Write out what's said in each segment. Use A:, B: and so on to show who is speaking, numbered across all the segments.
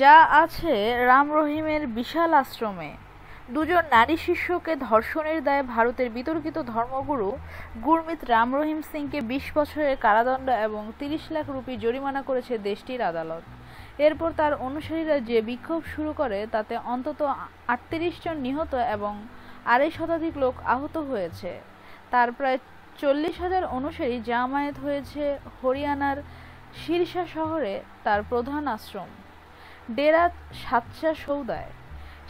A: যা আছে রাম রহিমের বিশাল আশ্রমে দুজন নারী শিষ্যকে ধর্ষণের দায়ে ভারতের বিতর্কিত ধর্মগুরু গুরমিত রাম রহিম সিংকে বিশ বছরের কারাদণ্ড এবং তিরিশ লাখ রুপি জরিমানা করেছে দেশটির আদালত এরপর তার অনুসারীরা যে বিক্ষোভ শুরু করে তাতে অন্তত আটত্রিশ জন নিহত এবং আড়াই শতাধিক লোক আহত হয়েছে তার প্রায় চল্লিশ হাজার অনুসারী জামায়াত হয়েছে হরিয়ানার শীর্ষা শহরে তার প্রধান আশ্রম ডেরা সাতচা সৌদায়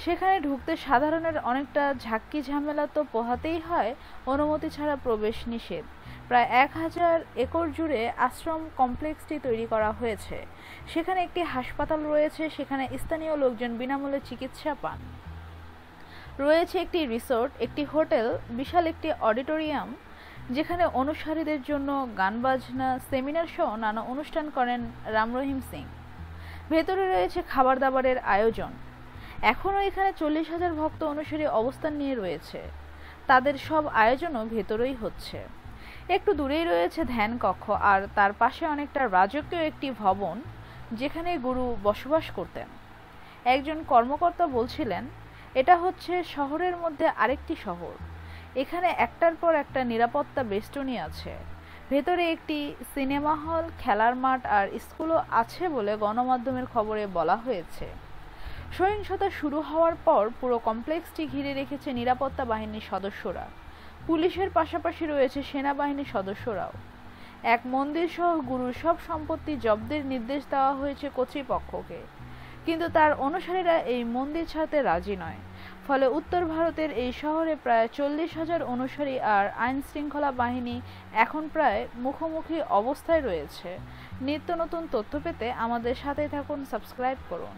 A: সেখানে ঢুকতে সাধারণের অনেকটা ঝাক্কি ঝামেলা তো পোহাতেই হয় অনুমতি ছাড়া প্রবেশ নিষেধ প্রায় এক হাজার একর জুড়ে আশ্রম কমপ্লেক্সটি তৈরি করা হয়েছে সেখানে একটি হাসপাতাল রয়েছে সেখানে স্থানীয় লোকজন বিনামূল্যে চিকিৎসা পান রয়েছে একটি রিসোর্ট একটি হোটেল বিশাল একটি অডিটোরিয়াম যেখানে অনুসারীদের জন্য গান বাজনা সেমিনার সহ নানা অনুষ্ঠান করেন রাম রহিম সিং ভেতরে রয়েছে খাবার দাবারের আয়োজন এখনও এখানে চল্লিশ হাজার ভক্ত অনুসারী অবস্থান নিয়ে রয়েছে তাদের সব আয়োজনও ভেতরেই হচ্ছে একটু দূরেই রয়েছে ধ্যান কক্ষ আর তার পাশে অনেকটা রাজকীয় একটি ভবন যেখানে গুরু বসবাস করতেন একজন কর্মকর্তা বলছিলেন এটা হচ্ছে শহরের মধ্যে আরেকটি শহর এখানে একটার পর একটা নিরাপত্তা বেষ্টনী আছে ভেতরে একটি সিনেমা হল খেলার মাঠ আর স্কুলও আছে বলে গণমাধ্যমের খবরে বলা হয়েছে সহিংসতা শুরু হওয়ার পর পুরো কমপ্লেক্সটি ঘিরে রেখেছে নিরাপত্তা বাহিনীর সদস্যরা পুলিশের পাশাপাশি রয়েছে সেনাবাহিনীর সদস্যরাও এক মন্দির সহ গুরুর সব সম্পত্তি জব্দের নির্দেশ দেওয়া হয়েছে কর্তৃপক্ষকে কিন্তু তার অনুসারীরা এই মন্দির ছাড়তে রাজি নয় ফলে উত্তর ভারতের এই শহরে প্রায় চল্লিশ হাজার অনুসারী আর আইন শৃঙ্খলা বাহিনী এখন প্রায় মুখোমুখি অবস্থায় রয়েছে নিত্য নতুন তথ্য পেতে আমাদের সাথে থাকুন সাবস্ক্রাইব করুন